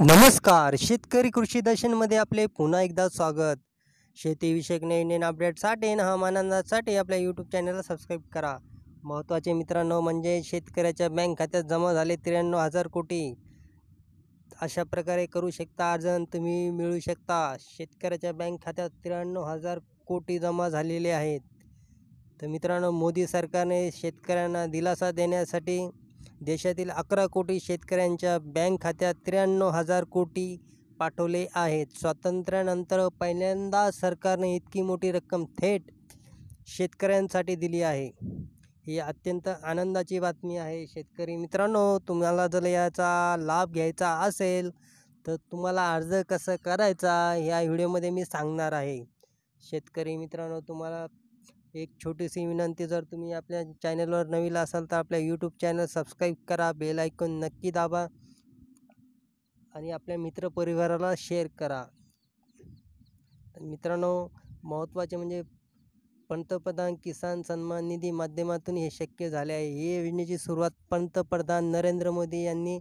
नमस्कार शेतकरी कृषी दर्शनमध्ये आपले पुन्हा एकदा स्वागत शेतीविषयक नवीन नवीन अपडेटसाठी आणि हा आपल्या यूट्यूब चॅनलला सबस्क्राईब करा महत्त्वाचे मित्रांनो म्हणजे शेतकऱ्याच्या बँक खात्यात जमा झाले त्र्याण्णव हजार कोटी अशा प्रकारे करू शकता अर्जन तुम्ही मिळू शकता शेतकऱ्याच्या बँक खात्यात त्र्याण्णव हजार कोटी जमा झालेले आहेत तर मित्रांनो मोदी सरकारने शेतकऱ्यांना दिलासा देण्यासाठी देशातील अकरा कोटी शेतकऱ्यांच्या बँक खात्यात त्र्याण्णव हजार कोटी पाठवले आहेत स्वातंत्र्यानंतर पहिल्यांदा सरकारने इतकी मोठी रक्कम थेट शेतकऱ्यांसाठी दिली आहे ही अत्यंत आनंदाची बातमी आहे शेतकरी मित्रांनो तुम्हाला जर याचा लाभ घ्यायचा असेल तर तुम्हाला अर्ज कसा करायचा ह्या व्हिडिओमध्ये मी सांगणार आहे शेतकरी मित्रांनो तुम्हाला एक छोटीशी विनंती जर तुम्ही आपल्या चॅनलवर नवीन असाल तर आपल्या यूट्यूब चॅनल सबस्क्राईब करा बेल ऐकून नक्की दाबा आणि आपल्या मित्रपरिवाराला शेअर करा मित्रांनो महत्त्वाचे म्हणजे पंतप्रधान किसान सन्मान निधी माध्यमातून हे शक्य झाले आहे ही योजनेची सुरुवात पंतप्रधान नरेंद्र मोदी यांनी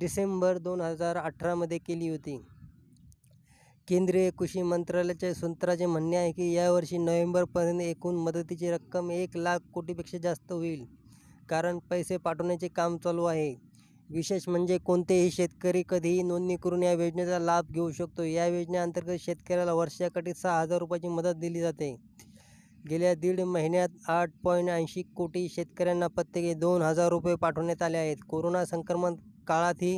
डिसेंबर दोन हजार अठरामध्ये केली होती केंद्रीय कृषी मंत्रालयाच्या सूत्राचे म्हणणे आहे की यावर्षी नोव्हेंबरपर्यंत एकूण मदतीची रक्कम एक लाख कोटीपेक्षा जास्त होईल कारण पैसे पाठवण्याचे काम चालू आहे विशेष म्हणजे कोणतेही शेतकरी कधीही नोंदणी करून या योजनेचा लाभ घेऊ शकतो या योजनेअंतर्गत शेतकऱ्याला वर्षाकाठी सहा हजार रुपयाची मदत दिली जाते गेल्या दीड महिन्यात आठ पॉईंट ऐंशी कोटी शेतकऱ्यांना प्रत्येकी दोन हजार रुपये पाठवण्यात आले आहेत कोरोना संक्रमण काळातही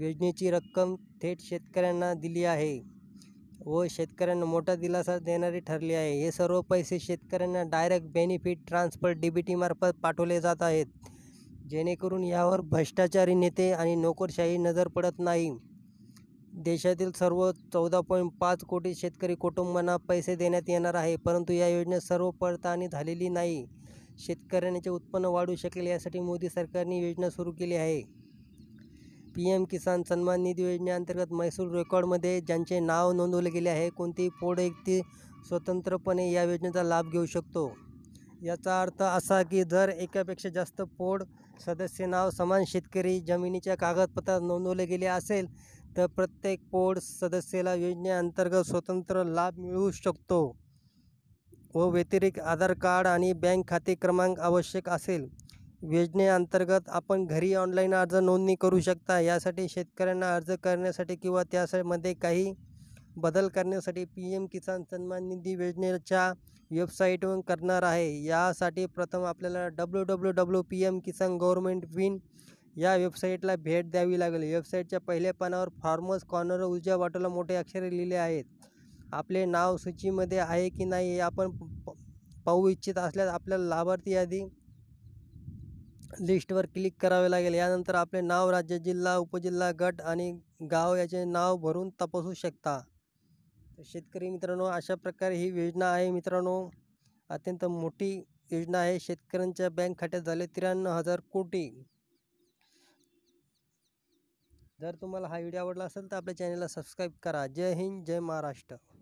योजनेची रक्कम थेट शेतकऱ्यांना दिली आहे व शेतकऱ्यांना मोठा दिलासा देणारी ठरली आहे हे सर्व पैसे शेतकऱ्यांना direct benefit transfer D B टीमार्फत पाठवले जात आहेत जेणेकरून यावर भ्रष्टाचारी नेते आणि नोकरशाही नजर पडत नाही देशातील सर्व चौदा पॉईंट पाच कोटी शेतकरी कुटुंबांना पैसे देण्यात येणार आहे परंतु या योजना सर्व पडताळणी झालेली नाही शेतकऱ्यांचे उत्पन्न वाढू शकेल यासाठी मोदी सरकारने योजना सुरू केली आहे पी एम किसान सन्मान निधी योजनेअंतर्गत महसूल रेकॉर्डमध्ये ज्यांचे नाव नोंदवले गेले आहे कोणतेही पोड व्यक्ती स्वतंत्रपणे या योजनेचा लाभ घेऊ शकतो याचा अर्थ असा की जर एकापेक्षा जास्त पोड सदस्य नाव समान शेतकरी जमिनीच्या कागदपत्रात नोंदवले गेले असेल तर प्रत्येक पोड सदस्याला योजनेअंतर्गत स्वतंत्र लाभ मिळू शकतो व व्यतिरिक्त आधार कार्ड आणि बँक खाते क्रमांक आवश्यक असेल योजनेअंतर्गत आपण घरी ऑनलाईन अर्ज नोंदणी करू शकता यासाठी शेतकऱ्यांना अर्ज करण्यासाठी किंवा त्यामध्ये काही बदल करण्यासाठी पी एम किसान सन्मान निधी योजनेच्या वेबसाईटवरून करणार आहे यासाठी प्रथम आपल्याला W W W P M Kisan government विन या वेबसाईटला भेट द्यावी लागेल वेबसाईटच्या पहिल्या पानावर फार्मर्स कॉर्नर ऊर्जा वाटोला मोठे अक्षरे लिहिले आहेत आपले नाव सूचीमध्ये आहे की नाही हे आपण पाहू इच्छित असल्यास आपल्याला लाभार्थी यादी लिस्टवर क्लिक करावे लागेल यानंतर आपले नाव राज्य जिल्हा उपजिल्हा गट आणि गाव याचे नाव भरून तपासू शकता शेतकरी मित्रांनो अशा प्रकारे ही योजना आहे मित्रांनो अत्यंत मोठी योजना आहे शेतकऱ्यांच्या बँक खात्यात झाले त्र्याण्णव हजार कोटी जर तुम्हाला हा व्हिडिओ आवडला असेल तर आपल्या चॅनलला सबस्क्राईब करा जय हिंद जय महाराष्ट्र